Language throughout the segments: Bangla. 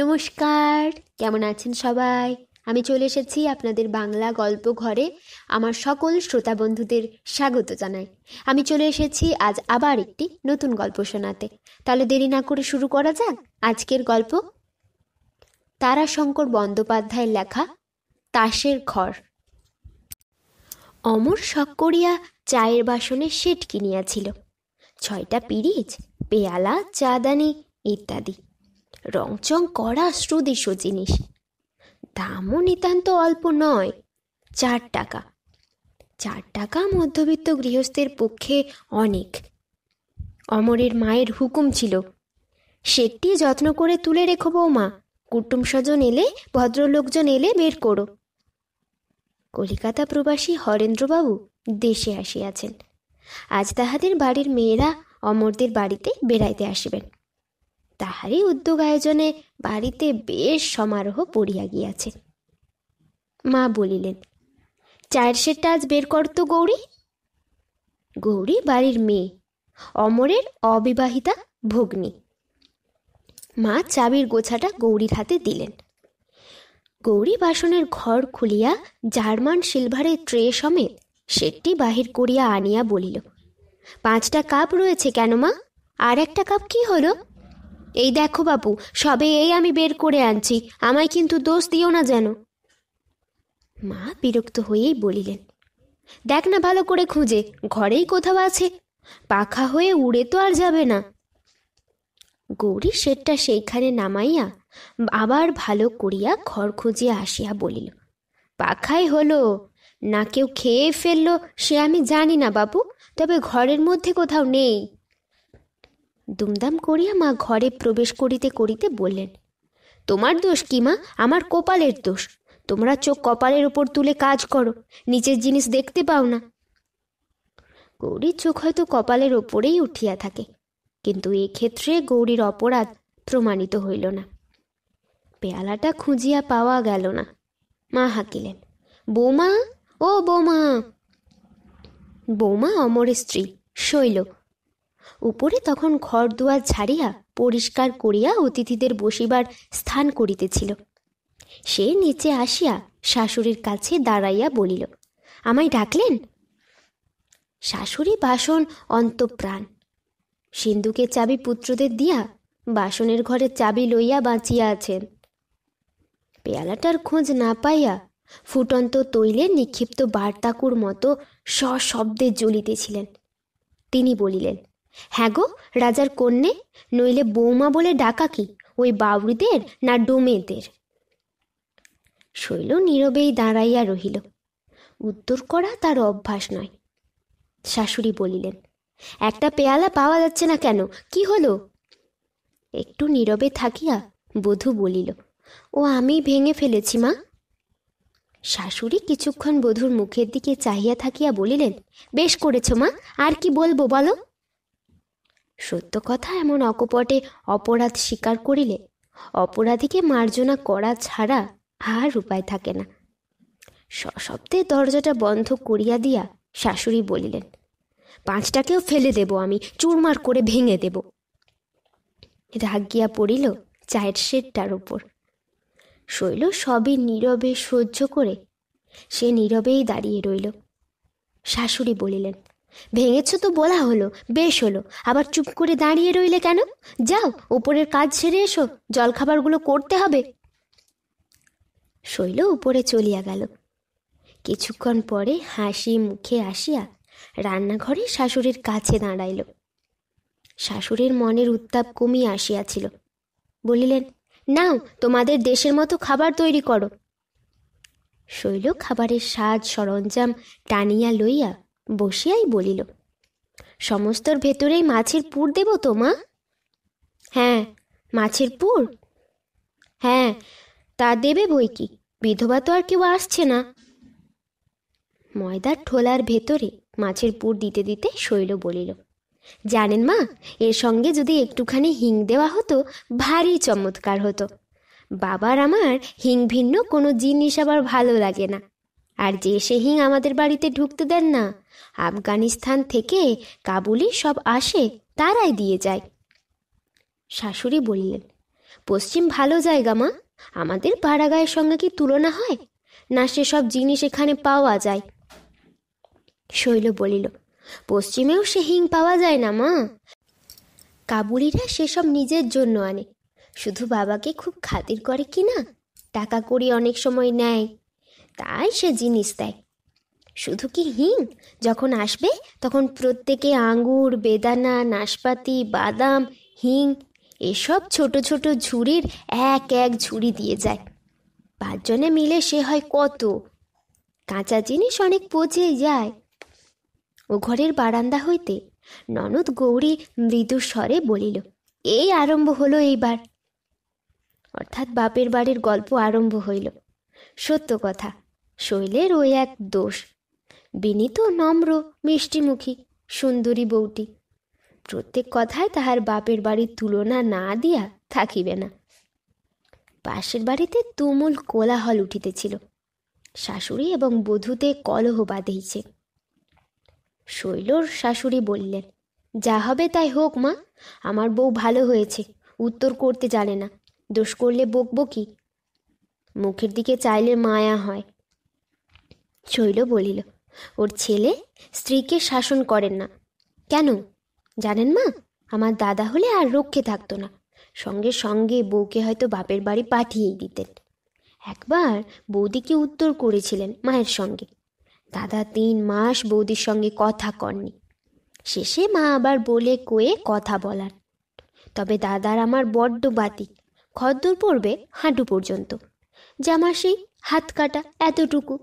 নমস্কার কেমন আছেন সবাই আমি চলে এসেছি আপনাদের বাংলা গল্প ঘরে আমার সকল শ্রোতা বন্ধুদের স্বাগত জানাই আমি চলে এসেছি আজ আবার একটি নতুন গল্প শোনাতে তাহলে দেরি না করে শুরু করা যাক আজকের গল্প তারাশঙ্কর বন্দ্যোপাধ্যায়ের লেখা তাসের ঘর অমর শখ করিয়া চায়ের বাসনে সেট কিনিয়াছিল ছয়টা পিরিচ পেয়ালা চাদানি ইত্যাদি রংচং করা সুদৃশ্য জিনিস দামও নিতান্ত অল্প নয় চার টাকা চার টাকা মধ্যবিত্ত গৃহস্থের পক্ষে অনেক অমরের মায়ের হুকুম ছিল সেটি যত্ন করে তুলে রেখো বৌমা কুটুম স্বজন এলে ভদ্রলোকজন এলে বের করো কলিকাতা প্রবাসী হরেন্দ্রবাবু দেশে আসিয়াছেন আজ তাহাদের বাড়ির মেয়েরা অমরদের বাড়িতে বেড়াইতে আসিবেন তাহারই উদ্যোগ আয়োজনে বাড়িতে বেশ সমারোহ পড়িয়া গিয়াছে মা বলিলেন চায়ের সেটটা আজ বের করতো গৌরী গৌরী বাড়ির মেয়ে অমরের অবিবাহিতা ভগ্নী মা চাবির গোছাটা গৌরীর হাতে দিলেন গৌরী বাসনের ঘর খুলিয়া জার্মান সিলভারের ট্রে সমেত সেটটি বাহির করিয়া আনিয়া বলিল পাঁচটা কাপ রয়েছে কেন মা আর একটা কাপ কি হলো এই দেখো বাপু সবে এই আমি বের করে আনছি আমায় কিন্তু দোষ দিও না যেন মা বিরক্ত হয়েই বলিলেন দেখ না ভালো করে খুঁজে ঘরেই কোথাও আছে পাখা হয়ে উড়ে তো আর যাবে না গৌরী শেরটা সেইখানে নামাইয়া আবার ভালো করিয়া ঘর খুঁজিয়া আসিয়া বলিল পাখাই হলো না কেউ খেয়ে ফেললো সে আমি জানি না বাপু তবে ঘরের মধ্যে কোথাও নেই দুমদাম করিয়া মা ঘরে প্রবেশ করিতে করিতে বললেন তোমার দোষ কি মা আমার কপালের দোষ তোমরা চোখ কপালের উপর তুলে কাজ করো নিচের জিনিস দেখতে পাও না গৌরীর চোখ হয়তো কপালের ওপরেই উঠিয়া থাকে কিন্তু ক্ষেত্রে গৌরীর অপরাধ প্রমাণিত হইল না পেয়ালাটা খুঁজিয়া পাওয়া গেল না মা হাঁকিলেন বৌমা ও বৌমা বৌমা অমরের স্ত্রী শৈল উপরে তখন ঘর দুয়ার ঝাড়িয়া পরিষ্কার করিয়া অতিথিদের বসিবার স্থান করিতেছিল সে নিচে আসিয়া শাশুড়ির কাছে দাঁড়াইয়া বলিল আমায় ডাকলেন শাশুড়ি বাসন অন্তপ্রাণ সিন্ধুকে চাবি পুত্রদের দিয়া বাসনের ঘরে চাবি লইয়া বাঁচিয়া আছেন পেয়ালাটার খোঁজ না পাইয়া ফুটন্ত তৈলে নিক্ষিপ্ত বার্তাকুর মতো সশব্দে জ্বলিতেছিলেন তিনি বলিলেন হ্যাঁ গো রাজার কন্যে নইলে বৌমা বলে ডাকা কি ওই বাউরিদের না ডোমেদের শৈল নীরবেই দাঁড়াইয়া রহিল উত্তর করা তার অভ্যাস নয় শাশুড়ি বলিলেন একটা পেয়ালা পাওয়া যাচ্ছে না কেন কি হলো একটু নীরবে থাকিয়া বধূ বলিল ও আমি ভেঙে ফেলেছি মা শাশুড়ি কিছুক্ষণ বধূর মুখের দিকে চাহিয়া থাকিয়া বলিলেন বেশ করেছ মা আর কি বলবো বলো সত্য কথা এমন অকপটে অপরাধ স্বীকার করিলে অপরাধীকে মার্জনা করা ছাড়া আর উপায় থাকে না সশব্দে দরজাটা বন্ধ করিয়া দিয়া শাশুড়ি বলিলেন পাঁচটাকেও ফেলে দেব আমি চুরমার করে ভেঙে দেব রাগ গিয়া পড়িল চায়ের শেডটার ওপর শৈল সবই নীরবে সহ্য করে সে নীরবেই দাঁড়িয়ে রইল শাশুড়ি বলিলেন ভেঙেছ তো বলা হলো বেশ হলো আবার চুপ করে দাঁড়িয়ে রইলে কেন যাও ওপরের কাজ সেরে এসো জলখাবারগুলো করতে হবে শৈল উপরে চলিয়া গেল কিছুক্ষণ পরে হাসি মুখে আসিয়া রান্নাঘরে শাশুড়ির কাছে দাঁড়াইল শাশুড়ির মনের উত্তাপ কমিয়া আসিয়াছিল বলিলেন নাও তোমাদের দেশের মতো খাবার তৈরি করো শৈল খাবারের সাজ সরঞ্জাম টানিয়া লইয়া বসিয়াই বলিল সমস্তর ভেতরেই মাছের পুর দেব তো মা হ্যাঁ মাছের পুর হ্যাঁ তা দেবে বই কি বিধবা তো আর কেউ আসছে না ময়দার ঠোলার ভেতরে মাছের পুর দিতে দিতে শৈল বলিল জানেন মা এর সঙ্গে যদি একটুখানি হিং দেওয়া হতো ভারী চমৎকার হতো বাবার আমার হিং ভিন্ন কোনো জিনিস আবার ভালো লাগে না আর যে সে হিং আমাদের বাড়িতে ঢুকতে দেন না আফগানিস্তান থেকে কাবুলি সব আসে তারাই দিয়ে যায় শাশুড়ি বললেন পশ্চিম ভালো জায়গা মা আমাদের পাড়াগায়ের সঙ্গে কি তুলনা হয় না সেসব জিনিস এখানে পাওয়া যায় শৈল বলিল পশ্চিমেও সে হিং পাওয়া যায় না মা কাবুলিরা সেসব নিজের জন্য আনে শুধু বাবাকে খুব খাতির করে কি না টাকা করি অনেক সময় নেয় তাই সে জিনিস দেয় শুধু কি হিং যখন আসবে তখন প্রত্যেকে আঙ্গুর বেদানা নাশপাতি বাদাম হিং এসব ছোট ছোট ঝুড়ির এক এক ঝুড়ি দিয়ে যায় পাঁচজনে মিলে সে হয় কত কাঁচা জিনিস অনেক পচে যায় ও ঘরের বারান্দা হইতে ননদ গৌরী মৃদু স্বরে বলিল এই আরম্ভ হলো এইবার অর্থাৎ বাপের বাড়ির গল্প আরম্ভ হইল সত্য কথা শৈলের ওই এক দোষ বিনীত নম্র মিষ্টিমুখী সুন্দরী বউটি প্রত্যেক কথায় তাহার বাপের বাড়ির তুলনা না দিয়া থাকিবে না পাশের বাড়িতে তুমুল কোলাহল উঠিতেছিল শাশুড়ি এবং বধূতে কলহ বাঁধেছে শৈলর শাশুড়ি বললেন যা হবে তাই হোক মা আমার বউ ভালো হয়েছে উত্তর করতে জানে না দোষ করলে বকব কি মুখের দিকে চাইলে মায়া হয় শৈল বলিল ওর ছেলে স্ত্রীকে শাসন করেন না কেন জানেন মা আমার দাদা হলে আর রক্ষে থাকতো না সঙ্গে সঙ্গে বউকে হয়তো বাপের বাড়ি পাঠিয়েই দিতেন একবার বৌদিকে উত্তর করেছিলেন মায়ের সঙ্গে দাদা তিন মাস বৌদির সঙ্গে কথা করনি শেষে মা আবার বলে কয়ে কথা বলার তবে দাদার আমার বড্ড বাতি খদ্দর পড়বে হাঁটু পর্যন্ত জামা সেই হাত কাটা এতটুকু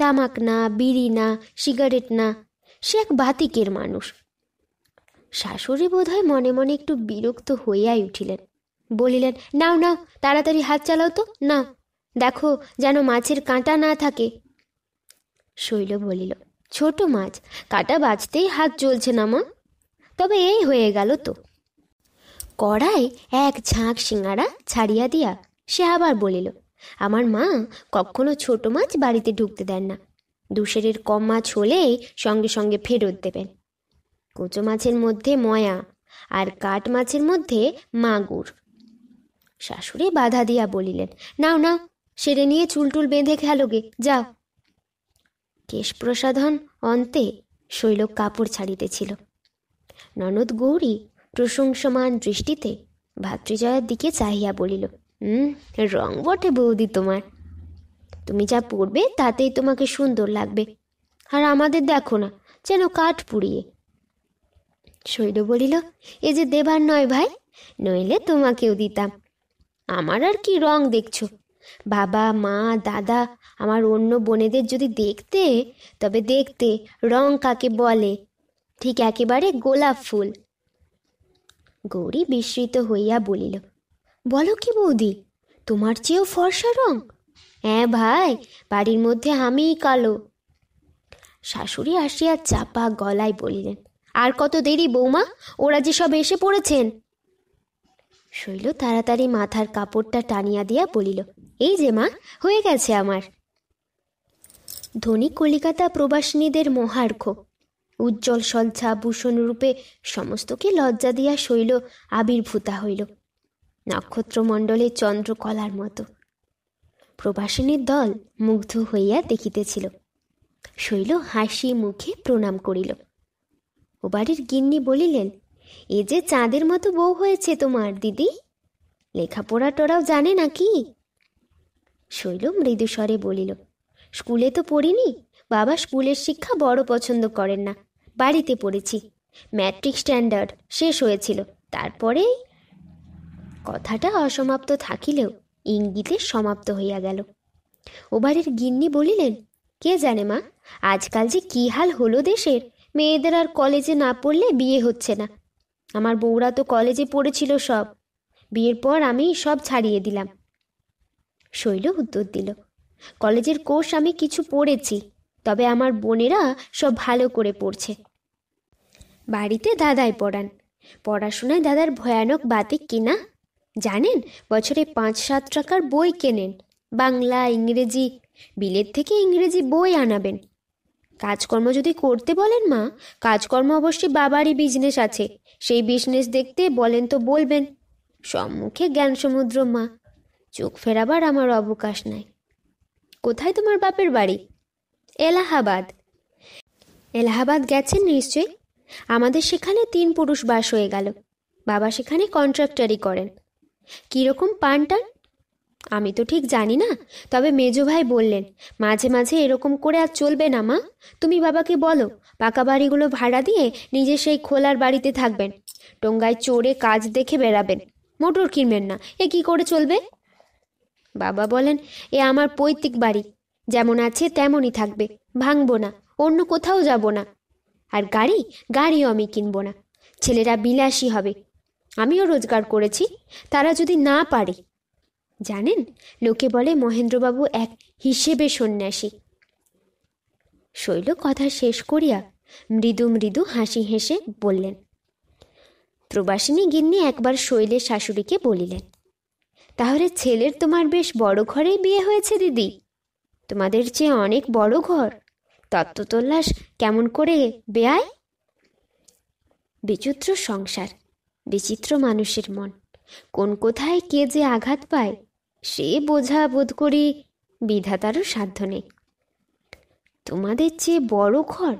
তামাক না বিড়ি না সিগারেট না সে এক বাতিকের মানুষ শাশুড়ি হয় মনে মনে একটু বিরক্ত হইয়াই উঠিলেন বলিলেন নাও নাও তাড়াতাড়ি হাত চালাও তো না দেখো যেন মাছের কাঁটা না থাকে শৈল বলিল ছোট মাছ কাঁটা বাজতেই হাত চলছে না মা তবে এই হয়ে গেল তো কড়াই এক ঝাঁক শিঙারা ছাড়িয়া দিয়া সে আবার বলিল আমার মা কখনো ছোট মাছ বাড়িতে ঢুকতে দেন না দুশেরের কম মাছ হলেই সঙ্গে সঙ্গে ফেরত দেবেন কুচো মাছের মধ্যে ময়া আর কাট মাছের মধ্যে মাগুর শাশুড়ি বাধা দিয়া বলিলেন নাও নাও সেরে নিয়ে চুলটুল বেঁধে গে যাও কেশ প্রসাধন অন্তে শৈল কাপড় ছাড়িতেছিল ননদ গৌরী প্রশংসমান দৃষ্টিতে ভাতৃজয়ার দিকে চাহিয়া বলিল হুম রং বটে বৌদি তোমার তুমি যা পড়বে তাতেই তোমাকে সুন্দর লাগবে আর আমাদের দেখো না যেন কাঠ পুড়িয়ে শৈল বলিল এ যে দেবার নয় ভাই নইলে তোমাকেও দিতাম আমার আর কি রং দেখছো বাবা মা দাদা আমার অন্য বোনেদের যদি দেখতে তবে দেখতে রং কাকে বলে ঠিক একেবারে গোলাপ ফুল গৌরী বিস্মৃত হইয়া বলিল বলো কি বৌদি তোমার চেয়েও ফর্সা রং হ্যাঁ ভাই বাড়ির মধ্যে আমিই কালো শাশুড়ি আসিয়া চাপা গলায় বলিলেন আর কত দেরি বৌমা ওরা যে সব এসে পড়েছেন শৈল তাড়াতাড়ি মাথার কাপড়টা টানিয়া দিয়া বলিল এই যে মা হয়ে গেছে আমার ধনী কলিকাতা প্রবাসিনীদের মহার্ঘ উজ্জ্বল সজ্জা ভূষণ রূপে সমস্তকে লজ্জা দিয়া শৈল আবির্ভূতা হইল নক্ষত্রমণ্ডলে চন্দ্রকলার মতো প্রবাসিনীর দল মুগ্ধ হইয়া দেখিতেছিল শৈল হাসি মুখে প্রণাম করিল ও বাড়ির গিন্নি বলিলেন এ যে চাঁদের মতো বউ হয়েছে তোমার দিদি লেখাপড়া টোরাও জানে নাকি শৈল মৃদুস্বরে বলিল স্কুলে তো পড়িনি বাবা স্কুলের শিক্ষা বড় পছন্দ করেন না বাড়িতে পড়েছি ম্যাট্রিক স্ট্যান্ডার্ড শেষ হয়েছিল তারপরে কথাটা অসমাপ্ত থাকিলেও ইঙ্গিতে সমাপ্ত হইয়া গেল ওবারের গিন্নি বলিলেন কে জানে মা আজকাল যে কী হাল হলো দেশের মেয়েদের আর কলেজে না পড়লে বিয়ে হচ্ছে না আমার বউরা তো কলেজে পড়েছিল সব বিয়ের পর আমি সব ছাড়িয়ে দিলাম শৈল উত্তর দিল কলেজের কোর্স আমি কিছু পড়েছি তবে আমার বোনেরা সব ভালো করে পড়ছে বাড়িতে দাদাই পড়ান পড়াশোনায় দাদার ভয়ানক বাতিক কিনা জানেন বছরে পাঁচ সাত টাকার বই কেনেন বাংলা ইংরেজি বিলের থেকে ইংরেজি বই আনাবেন কাজকর্ম যদি করতে বলেন মা কাজকর্ম অবশ্যই বাবারই বিজনেস আছে সেই বিজনেস দেখতে বলেন তো বলবেন সম্মুখে জ্ঞান সমুদ্র মা চোখ ফেরাবার আমার অবকাশ নাই কোথায় তোমার বাপের বাড়ি এলাহাবাদ এলাহাবাদ গেছেন নিশ্চয়ই আমাদের সেখানে তিন পুরুষ বাস হয়ে গেল বাবা সেখানে কন্ট্রাক্টারি করেন কীরকম পান টান আমি তো ঠিক জানি না তবে মেজো ভাই বললেন মাঝে মাঝে এরকম করে আর চলবে না মা তুমি বাবাকে বলো পাকা বাড়িগুলো ভাড়া দিয়ে নিজে সেই খোলার বাড়িতে থাকবেন টোঙ্গায় চড়ে কাজ দেখে বেড়াবেন মোটর কিনবেন না এ কি করে চলবে বাবা বলেন এ আমার পৈতৃক বাড়ি যেমন আছে তেমনই থাকবে ভাঙবো না অন্য কোথাও যাব না আর গাড়ি গাড়িও আমি কিনবো না ছেলেরা বিলাসী হবে আমিও রোজগার করেছি তারা যদি না পারে জানেন লোকে বলে মহেন্দ্রবাবু এক হিসেবে সন্ন্যাসী শৈল কথা শেষ করিয়া মৃদু মৃদু হাসি হেসে বললেন প্রবাসিনী গিন্নি একবার শৈলের শাশুড়িকে বলিলেন তাহলে ছেলের তোমার বেশ বড় ঘরেই বিয়ে হয়েছে দিদি তোমাদের চেয়ে অনেক বড় ঘর তত্ত্বতল্লাস কেমন করে বেয়ায় বিচিত্র সংসার বিচিত্র মানুষের মন কোন কোথায় কে যে আঘাত পায় সে বোঝা বোধ করি বিধাতারও সাধ্য নেই তোমাদের চেয়ে বড় ঘর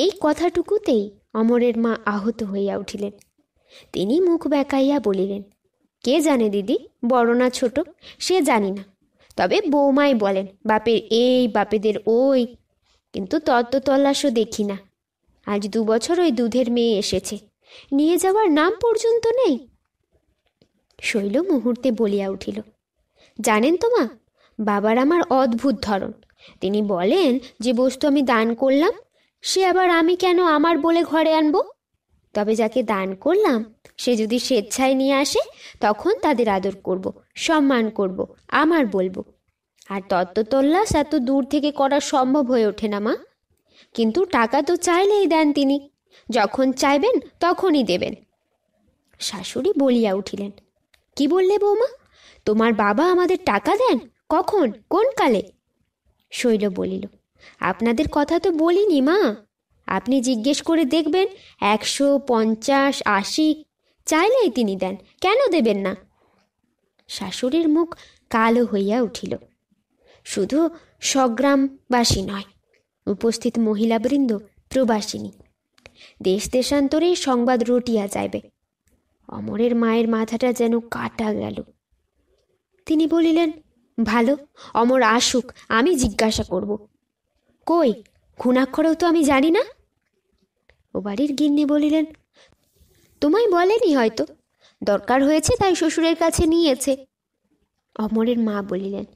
এই কথাটুকুতেই অমরের মা আহত হইয়া উঠিলেন তিনি মুখ বেঁকাইয়া বলিলেন কে জানে দিদি বড় না ছোট সে জানি না তবে বৌমাই বলেন বাপের এই বাপেদের ওই কিন্তু তত্ত্ব তল্লাশও দেখি না আজ দু বছর ওই দুধের মেয়ে এসেছে নিয়ে যাওয়ার নাম পর্যন্ত নেই শৈল মুহূর্তে বলিয়া উঠিল জানেন তো মা বাবার আমার অদ্ভুত ধরন তিনি বলেন যে বস্তু আমি দান করলাম সে আবার আমি কেন আমার বলে ঘরে আনবো তবে যাকে দান করলাম সে যদি স্বেচ্ছায় নিয়ে আসে তখন তাদের আদর করব সম্মান করব আমার বলবো আর তত্ত্বতল্লাস এত দূর থেকে করা সম্ভব হয়ে ওঠে না মা কিন্তু টাকা তো চাইলেই দেন তিনি যখন চাইবেন তখনই দেবেন শাশুড়ি বলিয়া উঠিলেন কি বললে বৌমা তোমার বাবা আমাদের টাকা দেন কখন কোন কালে শৈল বলিল আপনাদের কথা তো বলিনি মা আপনি জিজ্ঞেস করে দেখবেন একশো পঞ্চাশ আশি চাইলেই তিনি দেন কেন দেবেন না শাশুড়ির মুখ কালো হইয়া উঠিল শুধু স্বগ্রামবাসী নয় উপস্থিত মহিলাবৃন্দ প্রবাসিনী দেশ দেশান্তরে সংবাদ রটিয়া যাইবে অমরের মায়ের মাথাটা যেন কাটা গেল তিনি বলিলেন ভালো অমর আসুক আমি জিজ্ঞাসা করব কই খুনাক্ষরেও তো আমি জানি না ও বাড়ির গিন্নি বলিলেন তোমায় বলেনি হয়তো দরকার হয়েছে তাই শ্বশুরের কাছে নিয়েছে অমরের মা বলিলেন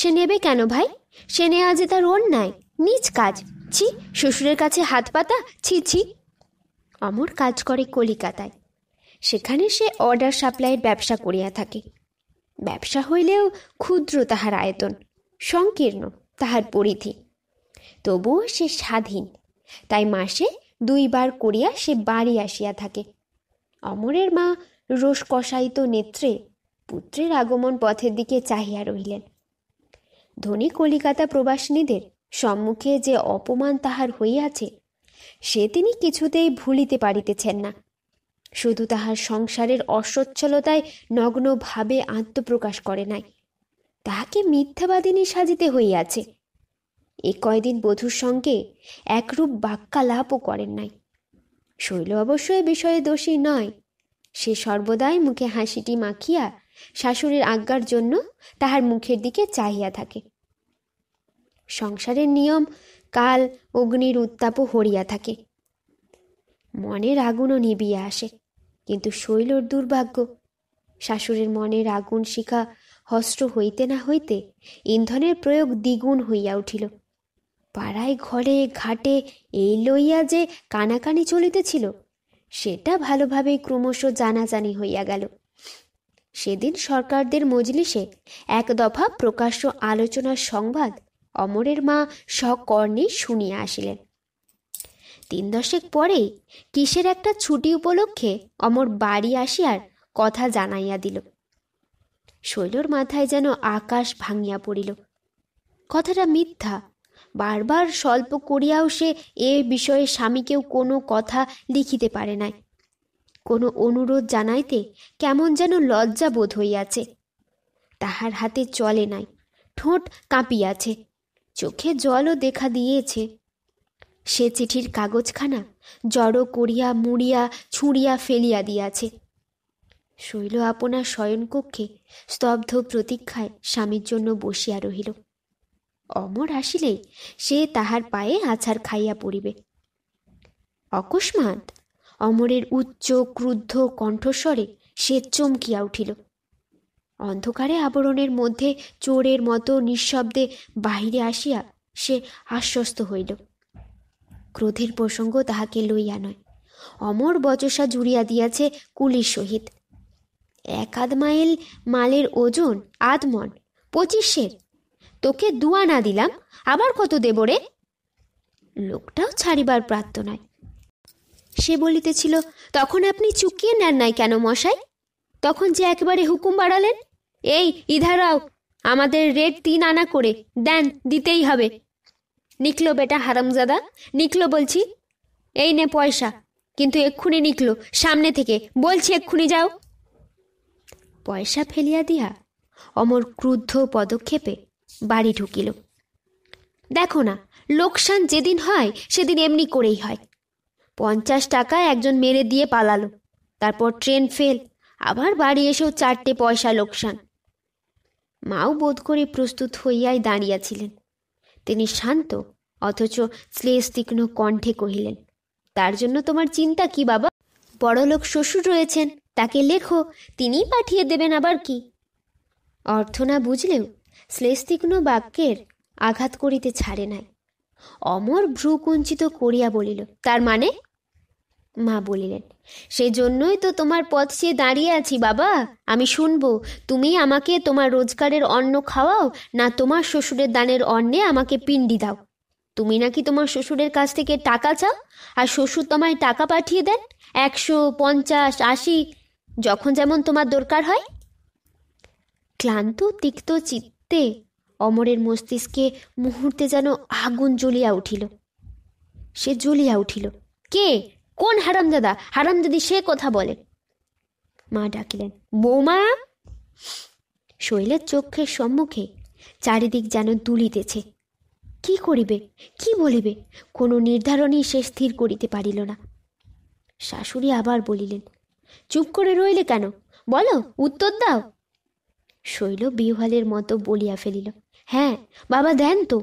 সে নেবে কেন ভাই সে নেওয়া যে তার ওর নাই নিজ কাজ ছি শ্বশুরের কাছে হাত পাতা ছি ছি অমর কাজ করে কলিকাতায় সেখানে সে অর্ডার সাপ্লাইয়ের ব্যবসা করিয়া থাকে ব্যবসা হইলেও ক্ষুদ্র তাহার আয়তন সংকীর্ণ তাহার পরিধি তবুও সে স্বাধীন তাই মাসে দুইবার করিয়া সে বাড়ি আসিয়া থাকে অমরের মা রোষ কষায়িত নেত্রে পুত্রের আগমন পথের দিকে চাহিয়া রহিলেন ধনী কলিকাতা প্রবাসিনীদের সম্মুখে যে অপমান তাহার হইয়াছে সে তিনি কিছুতেই ভুলিতে পারিতেছেন না শুধু তাহার সংসারের অসচ্ছলতায় নগ্নভাবে আত্মপ্রকাশ করে নাই তাহাকে মিথ্যাবাদিনী সাজিতে হইয়াছে এ কয়দিন বধূর সঙ্গে একরূপ বাক্যালাপও করেন নাই শৈল অবশ্য এ বিষয়ে দোষী নয় সে সর্বদাই মুখে হাসিটি মাখিয়া শাশুড়ির আজ্ঞার জন্য তাহার মুখের দিকে চাহিয়া থাকে সংসারের নিয়ম কাল অগ্নির উত্তাপও হরিয়া থাকে মনের আগুনও নিবিয়া আসে কিন্তু শৈলর দুর্ভাগ্য শাশুড়ির মনের আগুন শিখা হস্ত হইতে না হইতে ইন্ধনের প্রয়োগ দ্বিগুণ হইয়া উঠিল পাড়ায় ঘরে ঘাটে এই লইয়া যে কানাকানি চলিতেছিল সেটা ভালোভাবেই ক্রমশ জানাজানি হইয়া গেল সেদিন সরকারদের মজলিসে এক দফা প্রকাশ্য আলোচনার সংবাদ অমরের মা সকর্ণে শুনিয়া আসিলেন তিন দশেক পরে কিসের একটা ছুটি উপলক্ষে অমর বাড়ি আসিয়ার কথা জানাইয়া দিল শৈলর মাথায় যেন আকাশ ভাঙিয়া পড়িল কথাটা মিথ্যা বারবার স্বল্প করিয়াও সে এ বিষয়ে স্বামীকেও কোনো কথা লিখিতে পারে নাই কোনো অনুরোধ জানাইতে কেমন যেন লজ্জা বোধ হইয়াছে তাহার হাতে চলে নাই ঠোঁট কাঁপিয়াছে চোখে জলও দেখা দিয়েছে সে চিঠির কাগজখানা জড়ো করিয়া মুড়িয়া ছুঁড়িয়া ফেলিয়া দিয়াছে শৈল আপনার শয়নকক্ষে স্তব্ধ প্রতীক্ষায় স্বামীর জন্য বসিয়া রহিল অমর আসিলেই সে তাহার পায়ে আছাড় খাইয়া পড়িবে অকস্মাৎ অমরের উচ্চ ক্রুদ্ধ কণ্ঠস্বরে সে চমকিয়া উঠিল অন্ধকারে আবরণের মধ্যে চোরের মতো নিঃশব্দে বাহিরে আসিয়া সে আশ্বস্ত হইল ক্রোধের প্রসঙ্গ তাহাকে লইয়া নয় অমর বচসা জুড়িয়া দিয়াছে কুলির সহিত এক আধ মাইল মালের ওজন আধমন পঁচিশের তোকে দুয়া না দিলাম আবার কত দেব রে লোকটাও ছাড়িবার প্রার্থনায় সে বলিতেছিল তখন আপনি চুকিয়ে নেন নাই কেন মশাই তখন যে একবারে হুকুম বাড়ালেন এই ইধারাও আমাদের রেট তিন আনা করে দেন দিতেই হবে নিকলো বেটা হারামজাদা নিকলো বলছি এই নে পয়সা কিন্তু এক্ষুনি নিকলো সামনে থেকে বলছি এক্ষুনি যাও পয়সা ফেলিয়া দিয়া অমর ক্রুদ্ধ পদক্ষেপে বাড়ি ঢুকিল দেখো না লোকসান যেদিন হয় সেদিন এমনি করেই হয় পঞ্চাশ টাকা একজন মেরে দিয়ে পালালো তারপর ট্রেন ফেল আবার বাড়ি এসেও চারটে পয়সা লোকসান মাও বোধ করে প্রস্তুত হইয়াই দাঁড়িয়াছিলেন তিনি শান্ত অথচ শ্লেষ তীক্ষ্ণ কণ্ঠে কহিলেন তার জন্য তোমার চিন্তা কি বাবা বড়লোক শ্বশুর রয়েছেন তাকে লেখো তিনিই পাঠিয়ে দেবেন আবার কি অর্থ না বুঝলেও শ্লেষতীক্ষ্ণ বাক্যের আঘাত করিতে ছাড়ে নাই অমর ভ্রুকুঞ্চিত করিয়া বলিল তার মানে মা বলিলেন সেজন্যই তো তোমার পথ চেয়ে দাঁড়িয়ে আছি বাবা আমি শুনবো তুমি আমাকে তোমার রোজগারের অন্ন খাওয়াও না তোমার শ্বশুরের দানের অন্নে আমাকে পিণ্ডি দাও তুমি নাকি তোমার শ্বশুরের কাছ থেকে টাকা চাও আর শ্বশুর তোমায় টাকা পাঠিয়ে দেন একশো পঞ্চাশ আশি যখন যেমন তোমার দরকার হয় ক্লান্ত তিক্ত চিত্তে অমরের মস্তিষ্কে মুহূর্তে যেন আগুন জ্বলিয়া উঠিল সে জ্বলিয়া উঠিল কে কোন হারামজাদা হারামজাদি সে কথা বলে মা ডাকিলেন বৌমা শৈলের চোখের সম্মুখে চারিদিক যেন দুলিতেছে কি করিবে কি বলিবে কোনো নির্ধারণই সে স্থির করিতে পারিল না শাশুড়ি আবার বলিলেন চুপ করে রইলে কেন বলো উত্তর দাও শৈল বিহালের মতো বলিয়া ফেলিল হ্যাঁ বাবা দেন তো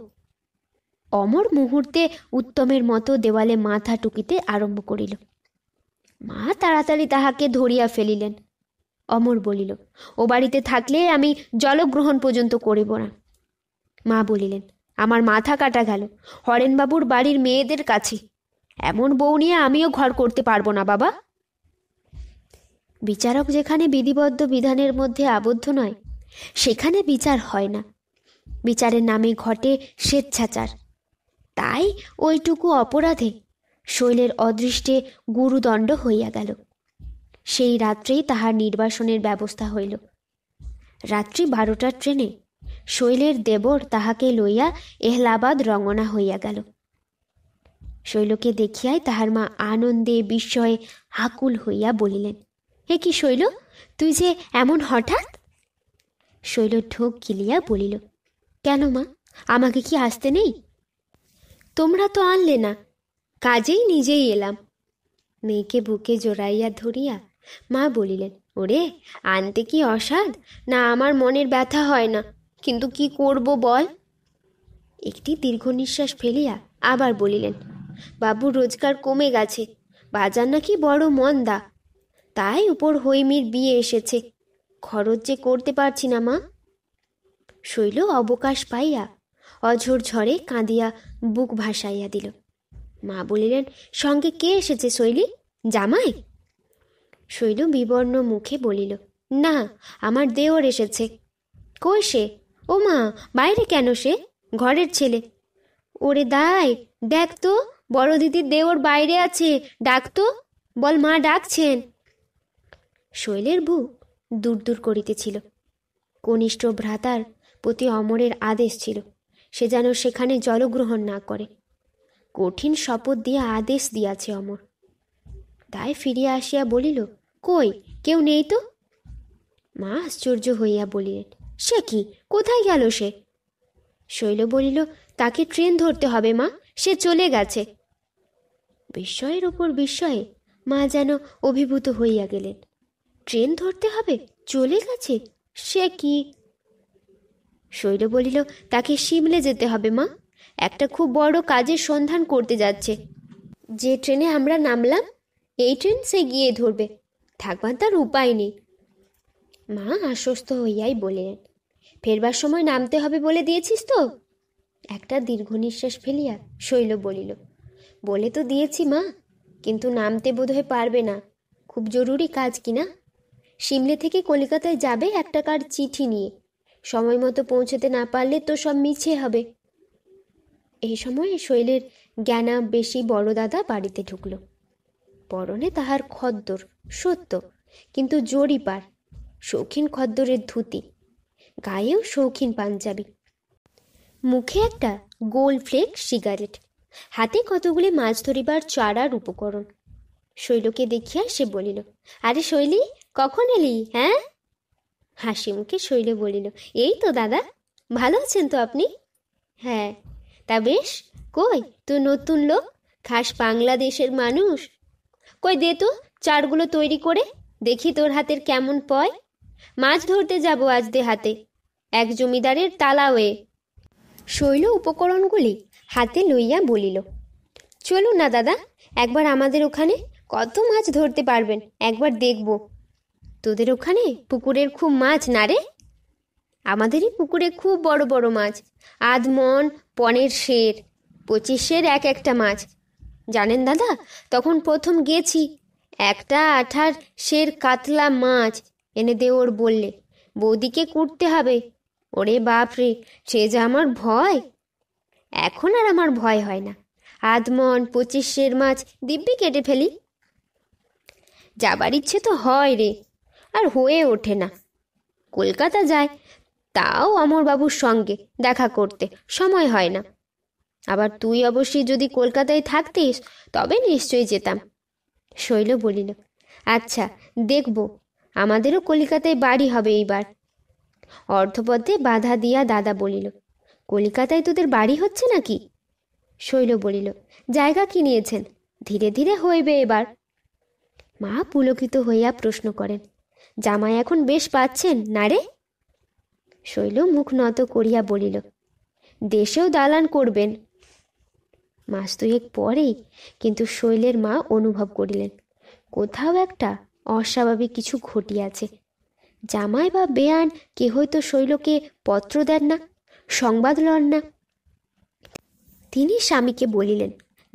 অমর মুহূর্তে উত্তমের মতো দেওয়ালে মাথা টুকিতে আরম্ভ করিল মা তাড়াতাড়ি তাহাকে ধরিয়া ফেলিলেন অমর বলিল ও বাড়িতে থাকলে আমি জলগ্রহণ পর্যন্ত করিব না মা বলিলেন আমার মাথা কাটা গেল হরেনবাবুর বাড়ির মেয়েদের কাছে এমন বউ নিয়ে আমিও ঘর করতে পারবো না বাবা বিচারক যেখানে বিধিবদ্ধ বিধানের মধ্যে আবদ্ধ নয় সেখানে বিচার হয় না বিচারের নামে ঘটে স্বেচ্ছাচার তাই ওইটুকু অপরাধে শৈলের অদৃষ্টে গুরুদণ্ড হইয়া গেল সেই রাত্রেই তাহার নির্বাসনের ব্যবস্থা হইল রাত্রি বারোটার ট্রেনে শৈলের দেবর তাহাকে লইয়া এহলাবাদ রঙনা হইয়া গেল শৈলকে দেখিয়াই তাহার মা আনন্দে বিস্ময়ে হাকুল হইয়া বলিলেন হে কি শৈল তুই যে এমন হঠাৎ শৈল ঢোক গিলিয়া বলিল কেন মা আমাকে কি আসতে নেই তোমরা তো আনলে না কাজেই নিজেই এলাম মেয়েকে বুকে জোড়াইয়া ধরিয়া মা বলিলেন ওরে আনতে কি অসাধ না আমার মনের ব্যথা হয় না কিন্তু কি করব বল একটি দীর্ঘ নিঃশ্বাস ফেলিয়া আবার বলিলেন বাবু রোজগার কমে গেছে বাজার নাকি বড় মন্দা তাই উপর হৈমির বিয়ে এসেছে খরচ যে করতে পারছি না মা শৈল অবকাশ পাইয়া অঝোর ঝড়ে কাঁদিয়া বুক ভাসাইয়া দিল মা বলিলেন সঙ্গে কে এসেছে শৈলী জামাই শৈল বিবর্ণ মুখে বলিল না আমার দেওর এসেছে কই সে ও মা বাইরে কেন সে ঘরের ছেলে ওরে দায় দেখ তো বড় দিদির দেওর বাইরে আছে ডাক তো বল মা ডাকছেন শৈলের বুক দূর দূর করিতেছিল কনিষ্ঠ ভ্রাতার প্রতি অমরের আদেশ ছিল সে যেন সেখানে জলগ্রহণ না করে কঠিন শপথ দিয়ে আদেশ দিয়াছে অমর তাই ফিরিয়া আসিয়া বলিল কই কেউ নেই তো মা আশ্চর্য হইয়া বলিলেন সে কি কোথায় গেল সে শৈল বলিল তাকে ট্রেন ধরতে হবে মা সে চলে গেছে বিস্ময়ের ওপর বিস্ময়ে মা যেন অভিভূত হইয়া গেলেন ট্রেন ধরতে হবে চলে গেছে সে কি শৈল বলিল তাকে সিমলে যেতে হবে মা একটা খুব বড় কাজের সন্ধান করতে যাচ্ছে যে ট্রেনে আমরা নামলাম এই ট্রেন সে গিয়ে ধরবে থাকবার তার উপায় নেই মা আশ্বস্ত হইয়াই বলিলেন ফেরবার সময় নামতে হবে বলে দিয়েছিস তো একটা দীর্ঘ নিঃশ্বাস ফেলিয়া শৈল বলিল বলে তো দিয়েছি মা কিন্তু নামতে বোধহয় পারবে না খুব জরুরি কাজ কিনা সিমলে থেকে কলিকাতায় যাবে একটা কার চিঠি নিয়ে সময় মতো পৌঁছতে না পারলে তো সব মিছে হবে এই সময় শৈলের জ্ঞানা বেশি বড় দাদা বাড়িতে ঢুকল পরনে তাহার খদ্দর সত্য কিন্তু জরিপার শৌখিন খদ্দরের ধুতি গায়েও শৌখিন পাঞ্জাবি মুখে একটা গোল ফ্লেক সিগারেট হাতে কতগুলি মাছ ধরিবার চারার উপকরণ শৈলকে দেখিয়া সে বলিল আরে শৈলী কখন এলি হ্যাঁ হাসি মুখে শৈল বলিল এই তো দাদা ভালো আছেন তো আপনি হ্যাঁ তা বেশ কই তো নতুন লোক খাস বাংলাদেশের মানুষ কই দে তো চারগুলো তৈরি করে দেখি তোর হাতের কেমন পয় মাছ ধরতে যাব আজ দে হাতে এক জমিদারের তালাওয়ে শৈল উপকরণগুলি হাতে লইয়া বলিল চলুন না দাদা একবার আমাদের ওখানে কত মাছ ধরতে পারবেন একবার দেখব তোদের ওখানে পুকুরের খুব মাছ না রে আমাদেরই পুকুরে খুব বড় বড় মাছ আধ মন পনের শের পঁচিশের এক একটা মাছ জানেন দাদা তখন প্রথম গেছি একটা আঠার শের কাতলা মাছ এনে দে ওর বললে বৌদিকে কুটতে হবে ওরে বাপরে সে যা আমার ভয় এখন আর আমার ভয় হয় না আধমন পঁচিশের মাছ দিব্যি কেটে ফেলি যাবার ইচ্ছে তো হয় রে আর হয়ে ওঠে না কলকাতা যায় তাও অমরবাবুর সঙ্গে দেখা করতে সময় হয় না আবার তুই অবশ্যই যদি কলকাতায় থাকতিস তবে নিশ্চয়ই যেতাম শৈল বলিল আচ্ছা দেখব আমাদেরও কলিকাতায় বাড়ি হবে এইবার অর্ধপথে বাধা দিয়া দাদা বলিল কলিকাতায় তোদের বাড়ি হচ্ছে নাকি শৈল বলিল জায়গা কিনিয়েছেন ধীরে ধীরে হইবে এবার মা পুলকিত হইয়া প্রশ্ন করেন জামাই এখন বেশ পাচ্ছেন না রে শৈল মুখ নত করিয়া বলিল দেশেও দালান করবেন মাস দুয়েক পরেই কিন্তু শৈলের মা অনুভব করিলেন কোথাও একটা অস্বাভাবিক কিছু ঘটিয়াছে জামাই বা বেয়ান কেহই তো শৈলকে পত্র দেন না সংবাদ লন না তিনি স্বামীকে বলিলেন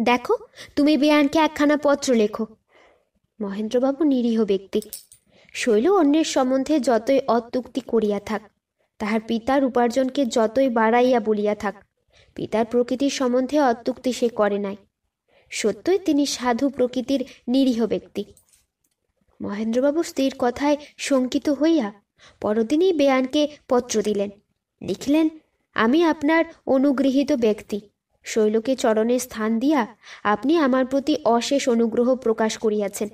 দেখো তুমি বেয়ানকে একখানা পত্র লেখো মহেন্দ্রবাবু নিরীহ ব্যক্তি শৈল অন্যের সম্বন্ধে যতই অত্যুক্তি করিয়া থাক তাহার পিতার উপার্জনকে যতই বাড়াইয়া বলিয়া থাক পিতার প্রকৃতির সম্বন্ধে অত্যুক্তি সে করে নাই সত্যই তিনি সাধু প্রকৃতির নিরীহ ব্যক্তি মহেন্দ্রবাবু স্ত্রীর কথায় শঙ্কিত হইয়া পরদিনই বেয়ানকে পত্র দিলেন লিখিলেন আমি আপনার অনুগৃহীত ব্যক্তি শৈলকে চরণে স্থান দিয়া আপনি আমার প্রতি অশেষ অনুগ্রহ প্রকাশ করিয়াছেন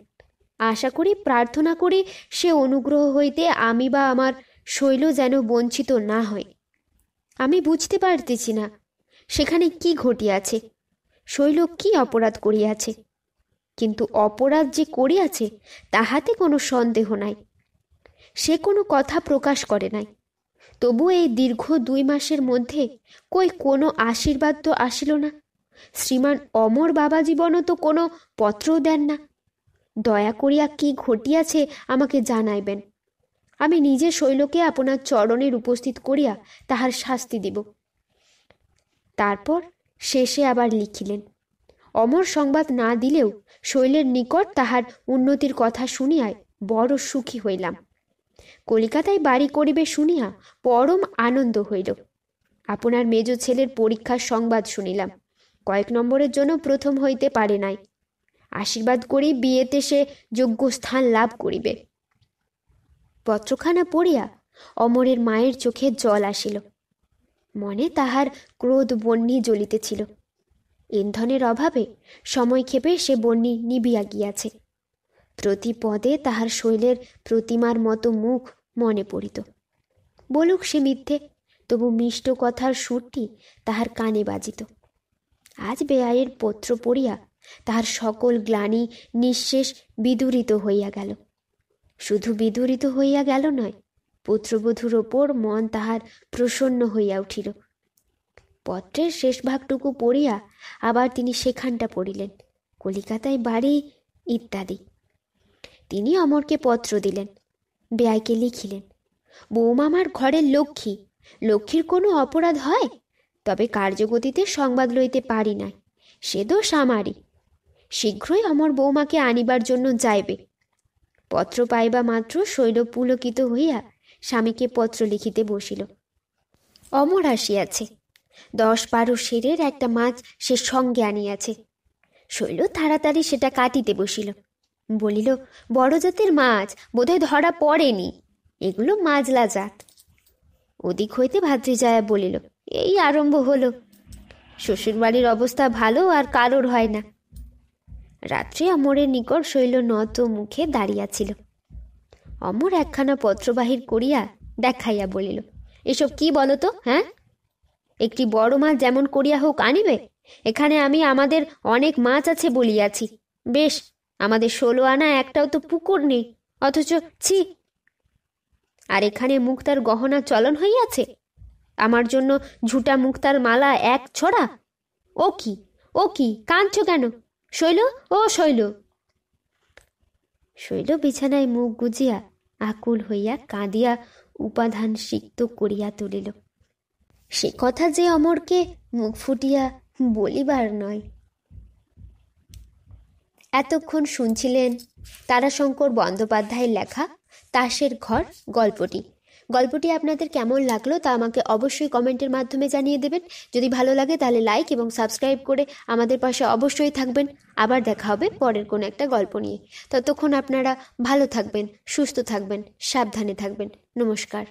আশা করি প্রার্থনা করি সে অনুগ্রহ হইতে আমি বা আমার শৈল যেন বঞ্চিত না হয় আমি বুঝতে পারতেছি না সেখানে কি ঘটিয়াছে শৈল কি অপরাধ করিয়াছে কিন্তু অপরাধ যে করিয়াছে তাহাতে কোনো সন্দেহ নাই সে কোনো কথা প্রকাশ করে নাই তবু এই দীর্ঘ দুই মাসের মধ্যে কই কোনো আশীর্বাদ তো আসিল না শ্রীমান অমর বাবা জীবনও তো কোনো পত্রও দেন না দয়া করিয়া কি ঘটিয়াছে আমাকে জানাইবেন আমি নিজে শৈলকে আপনার চরণের উপস্থিত করিয়া তাহার শাস্তি দিব তারপর শেষে আবার লিখিলেন অমর সংবাদ না দিলেও শৈলের নিকট তাহার উন্নতির কথা শুনিয়ায় বড় সুখী হইলাম কলিকাতায় বাড়ি করিবে শুনিয়া পরম আনন্দ হইল আপনার মেজ ছেলের পরীক্ষার সংবাদ শুনিলাম কয়েক নম্বরের জন্য প্রথম হইতে পারে নাই আশীর্বাদ করি বিয়েতে সে যোগ্য স্থান লাভ করিবে পত্রখানা পড়িয়া অমরের মায়ের চোখে জল আসিল মনে তাহার ক্রোধ বন্যি জ্বলিতেছিল ইন্ধনের অভাবে সময়ক্ষেপে সে বন্যি নিবিয়া গিয়াছে প্রতি পদে তাহার শৈলের প্রতিমার মতো মুখ মনে পড়িত বলুক সে মিথ্যে তবু মিষ্ট কথার সুরটি তাহার কানে বাজিত আজ বেআইয়ের পত্র পড়িয়া তাহার সকল গ্লানি নিঃশেষ বিদুরিত হইয়া গেল শুধু বিদুরিত হইয়া গেল নয় পুত্রবধূর ওপর মন তাহার প্রসন্ন হইয়া উঠিল পত্রের শেষ ভাগটুকু পড়িয়া আবার তিনি সেখানটা পড়িলেন কলিকাতায় বাড়ি ইত্যাদি তিনি অমরকে পত্র দিলেন বেয়াইকে লিখিলেন বৌমামার ঘরের লক্ষ্মী লক্ষ্মীর কোনো অপরাধ হয় তবে কার্যগতিতে সংবাদ লইতে পারি নাই সে দোষ আমারই শীঘ্রই আমার বৌমাকে আনিবার জন্য যাইবে পত্র পাইবা মাত্র শৈল পুলকিত হইয়া স্বামীকে পত্র লিখিতে বসিল অমর আসিয়াছে দশ বারো সেরের একটা মাছ সে সঙ্গে আনিয়াছে শৈল তাড়াতাড়ি সেটা কাটিতে বসিল বলিল বড় জাতের মাছ বোধহয় ধরা পড়েনি এগুলো মাজলা জাত ওদিক হইতে ভাতৃজায়া বলিল এই আরম্ভ হলো শ্বশুরবাড়ির অবস্থা ভালো আর কারোর হয় না রাত্রে অমরের নিকট শৈল নত মুখে দাঁড়িয়াছিল অমর একখানা পত্র বাহির করিয়া দেখাইয়া বলিল এসব কি বলতো হ্যাঁ একটি বড় মাছ যেমন করিয়া হোক আনিবে এখানে আমি আমাদের অনেক মাছ আছে বলিয়াছি বেশ আমাদের ষোলো আনা একটাও তো পুকুর নেই অথচ ছি আর এখানে মুক্তার গহনা চলন হইয়াছে আমার জন্য ঝুটা মুক্তার মালা এক ছড়া ও কি ও কি কাঁদছ কেন শৈল ও শৈল শৈল বিছানায় মুখ গুজিয়া আকুল হইয়া কাঁদিয়া উপাধান সিক্ত করিয়া তুলিল সে কথা যে অমরকে মুখ ফুটিয়া বলিবার নয় এতক্ষণ শুনছিলেন তারাশঙ্কর বন্দ্যোপাধ্যায়ের লেখা তাসের ঘর গল্পটি গল্পটি আপনাদের কেমন লাগলো তা আমাকে অবশ্যই কমেন্টের মাধ্যমে জানিয়ে দেবেন যদি ভালো লাগে তাহলে লাইক এবং সাবস্ক্রাইব করে আমাদের পাশে অবশ্যই থাকবেন আবার দেখা হবে পরের কোনো একটা গল্প নিয়ে ততক্ষণ আপনারা ভালো থাকবেন সুস্থ থাকবেন সাবধানে থাকবেন নমস্কার